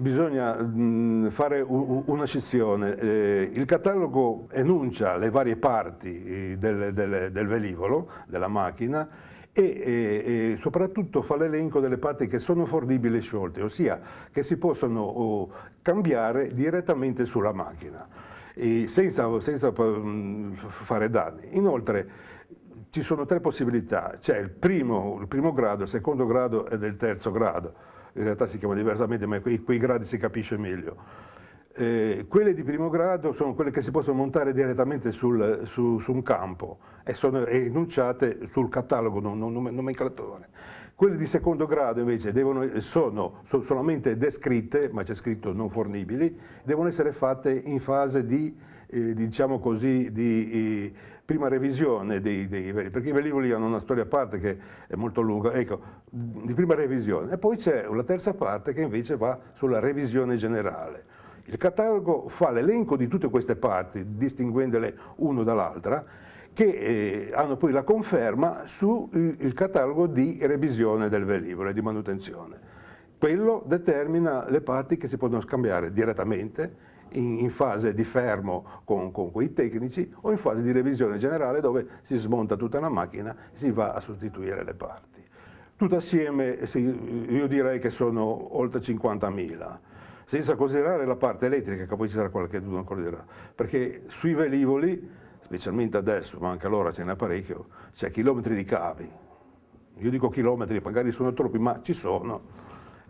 Bisogna mm, fare una scissione. Eh, il catalogo enuncia le varie parti eh, del, del, del velivolo, della macchina, e, e, e, soprattutto fa l'elenco delle parti che sono fordibili e sciolte, ossia che si possono oh, cambiare direttamente sulla macchina, senza, senza mm, fare danni. Inoltre, ci sono tre possibilità, c'è il, il primo grado, il secondo grado e il terzo grado in realtà si chiama diversamente, ma quei, quei gradi si capisce meglio. Eh, quelle di primo grado sono quelle che si possono montare direttamente sul, su, su, un campo e sono enunciate sul catalogo non nomenclatore. Quelle di secondo grado invece devono, sono, sono solamente descritte, ma c'è scritto non fornibili, devono essere fatte in fase di eh, diciamo così, di eh, prima revisione dei, dei veri, perché i velivoli hanno una storia a parte che è molto lunga, ecco, di prima revisione. E poi c'è la terza parte che invece va sulla revisione generale. Il catalogo fa l'elenco di tutte queste parti, distinguendole uno dall'altra, che eh, hanno poi la conferma sul eh, catalogo di revisione del velivolo e di manutenzione. Quello determina le parti che si possono scambiare direttamente in, in fase di fermo con, con, quei tecnici o in fase di revisione generale dove si smonta tutta la macchina e si va a sostituire le parti. Tutto assieme io direi che sono oltre 50.000 senza considerare la parte elettrica, che poi ci sarà qualche dubbio ancora dirà, perché sui velivoli, specialmente adesso, ma anche allora ce n'è parecchio, c'è chilometri di cavi. Io dico chilometri, magari sono troppi, ma ci sono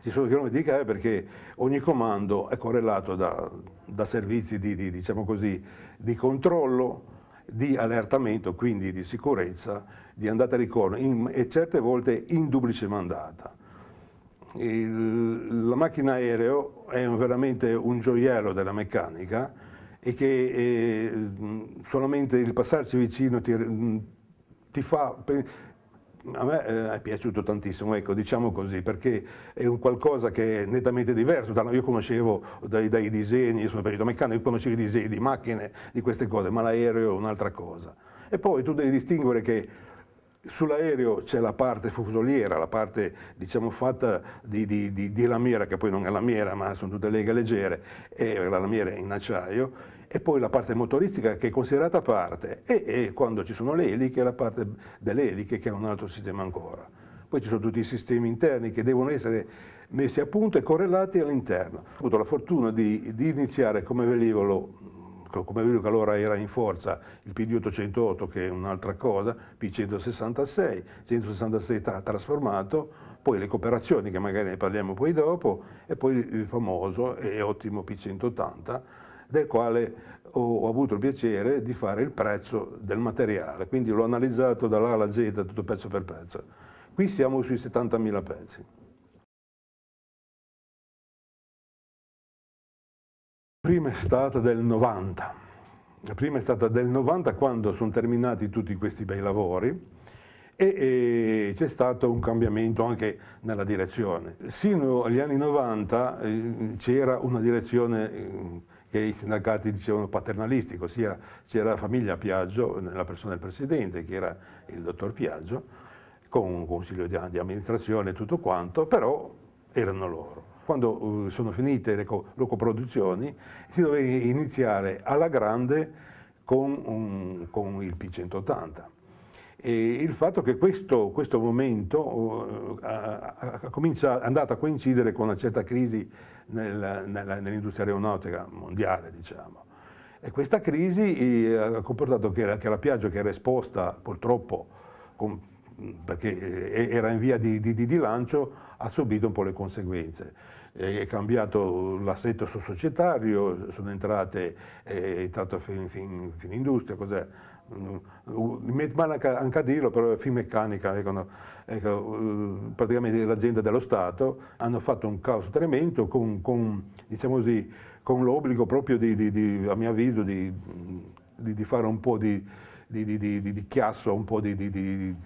ci sono chilometri di cave eh, perché ogni comando è correlato da, da servizi di, di, diciamo così, di, controllo, di allertamento, quindi di sicurezza, di andata e ritorno in, e certe volte in duplice mandata. Il, la macchina aereo è veramente un gioiello della meccanica e che eh, solamente il passarci vicino ti, ti fa a me eh, è piaciuto tantissimo, ecco, diciamo così, perché è un qualcosa che è nettamente diverso. Io conoscevo dai, dai disegni, sono perito meccanico, conoscevo i disegni di macchine, di queste cose, ma l'aereo è un'altra cosa. E poi tu devi distinguere che Sull'aereo c'è la parte fusoliera, la parte diciamo, fatta di, di, di, di, lamiera, che poi non è lamiera ma sono tutte leghe leggere, e la lamiera in acciaio, e poi la parte motoristica che è considerata a parte e, e quando ci sono le eliche la parte delle eliche che è un altro sistema ancora. Poi ci sono tutti i sistemi interni che devono essere messi a punto e correlati all'interno. Ho avuto la fortuna di, di iniziare come velivolo come vedo che allora era in forza il PD 808 che è un'altra cosa, P166, 166 tra trasformato, poi le cooperazioni che magari ne parliamo poi dopo e poi il famoso e ottimo P180 del quale ho, avuto il piacere di fare il prezzo del materiale, quindi l'ho analizzato dall'A alla Z tutto pezzo per pezzo. Qui siamo sui 70.000 pezzi. La prima è stata del 90, la prima è stata del 90 quando sono terminati tutti questi bei lavori e, c'è stato un cambiamento anche nella direzione. Sino agli anni 90 eh, c'era una direzione eh, che i sindacati dicevano paternalistico, sia la famiglia Piaggio nella persona del presidente che era il dottor Piaggio, con un consiglio di, di amministrazione e tutto quanto, però erano loro. Quando uh, sono finite le, co le coproduzioni si doveva iniziare alla grande con, un, con il P180 e il fatto che questo, questo momento uh, è andato a coincidere con una certa crisi nel, nella, nell'industria aeronautica mondiale, diciamo. E questa crisi eh, ha comportato che la, che la Piaggio, che era esposta purtroppo, con, perché eh, era in via di, di, di lancio, ha subito un po' le conseguenze è cambiato l'assetto societario, sono entrate, eh, è entrato fin, fin, industria, cos'è? mi male anche a dirlo, però Finmeccanica, ecco, ecco, praticamente l'azienda dello Stato, hanno fatto un caos tremendo con, con, diciamo così, con l'obbligo proprio, di, di, di, a mio avviso, di, fare un po' di, chiasso, un po' di,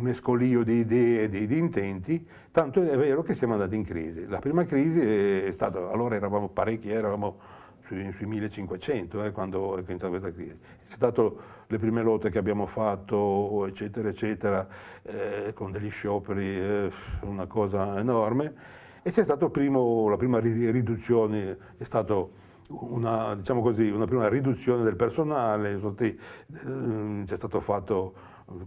mescolio di idee e di, intenti, tanto è vero che siamo andati in crisi. La prima crisi è stata, allora eravamo parecchi, eravamo sui, sui 1500 eh, quando è entrata questa crisi. È stato le prime lotte che abbiamo fatto, eccetera, eccetera, eh, con degli scioperi, eh, una cosa enorme. E c'è stata la prima riduzione, è stato una, diciamo così, una prima riduzione del personale, ehm, c'è stato fatto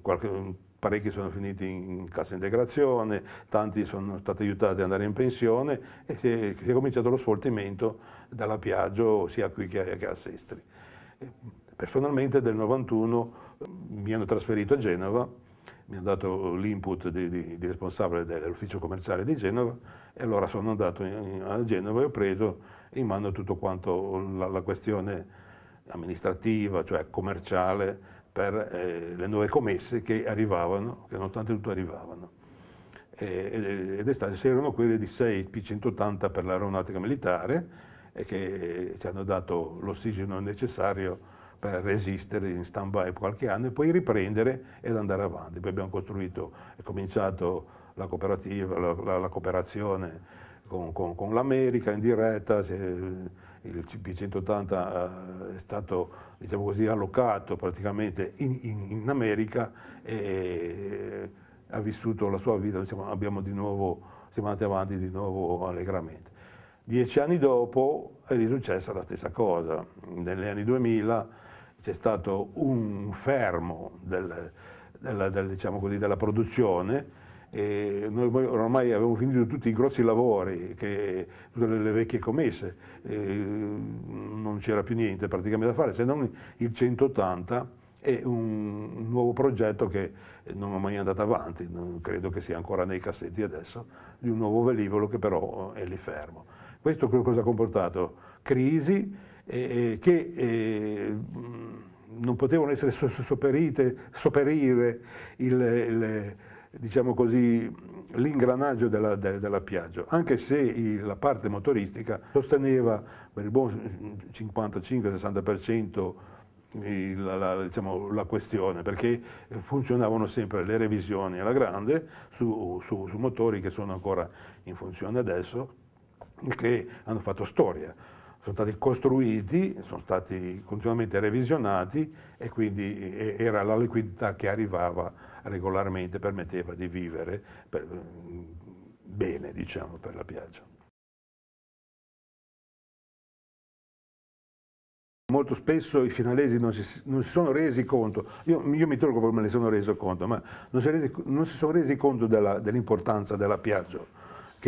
qualche, parecchi sono finiti in cassa integrazione, tanti sono stati aiutati ad andare in pensione e si è, si è cominciato lo sfoltimento dalla Piaggio sia qui che a, che a Sestri. Personalmente del 91 ehm, mi hanno trasferito a Genova mi ha dato l'input di, di, di, responsabile dell'ufficio commerciale di Genova e allora sono andato in, a Genova e ho preso in mano tutto quanto la, la questione amministrativa, cioè commerciale, per eh, le nuove commesse che arrivavano, che nonostante tutto arrivavano. ed estate c'erano quelle di 6 P180 per l'aeronautica militare e che ci hanno dato l'ossigeno necessario per resistere in stand-by qualche anno e poi riprendere ed andare avanti. Poi abbiamo costruito è cominciato la, la, la, la cooperazione con, con, con l'America in diretta, il CP180 eh, è stato diciamo così, allocato praticamente in, in, in, America e eh, ha vissuto la sua vita, diciamo, abbiamo di nuovo, siamo andati avanti di nuovo allegramente. Dieci anni dopo è successa la stessa cosa, negli anni 2000 c'è stato un fermo del, della, del, diciamo così, della, produzione e noi ormai avevamo finito tutti i grossi lavori, che, tutte le, vecchie commesse, non c'era più niente praticamente da fare se non il 180 e un nuovo progetto che non è mai andato avanti, credo che sia ancora nei cassetti adesso, di un nuovo velivolo che però è lì fermo. Questo cosa ha comportato? Crisi, eh, che eh, non potevano essere sopperire diciamo l'ingranaggio della, de, della Piaggio, anche se il, la parte motoristica sosteneva per il buon 55-60% la, la, diciamo, la, questione, perché funzionavano sempre le revisioni alla grande su, su, su motori che sono ancora in funzione adesso, che hanno fatto storia sono stati costruiti, sono stati continuamente revisionati e quindi era la liquidità che arrivava regolarmente, permetteva di vivere per, mm, bene diciamo, per la piaggia. Molto spesso i finalesi non si, non si sono resi conto, io, io mi tolgo perché me ne sono reso conto, ma non si, resi, non si sono resi conto dell'importanza della, dell della Piaggio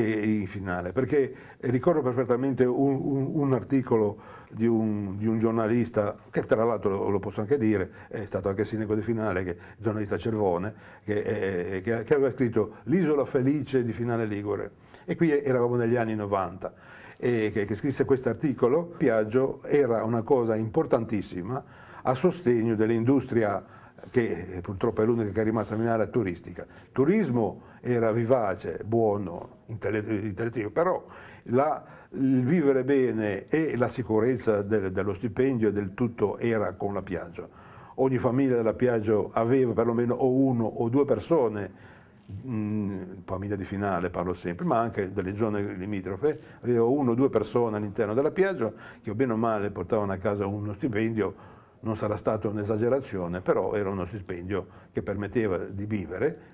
che in finale, perché ricordo perfettamente un, un, un articolo di un, di un, giornalista, che tra l'altro lo, lo, posso anche dire, è stato anche sindaco di finale, che, il giornalista Cervone, che, è, che, che aveva scritto L'isola felice di finale Ligure. E qui eravamo negli anni 90. E che, che scrisse questo articolo, Piaggio era una cosa importantissima a sostegno dell'industria che eh, purtroppo è l'unica che è rimasta in area turistica. Il turismo era vivace, buono, intellettivo, però la, il vivere bene e la sicurezza del, dello stipendio e del tutto era con la Piaggio. Ogni famiglia della Piaggio aveva perlomeno o uno o due persone mh, mm, famiglia di finale parlo sempre, ma anche delle zone limitrofe, aveva uno o due persone all'interno della Piaggio che o bene o male portavano a casa uno stipendio non sarà stata un'esagerazione, però era uno stipendio che permetteva di vivere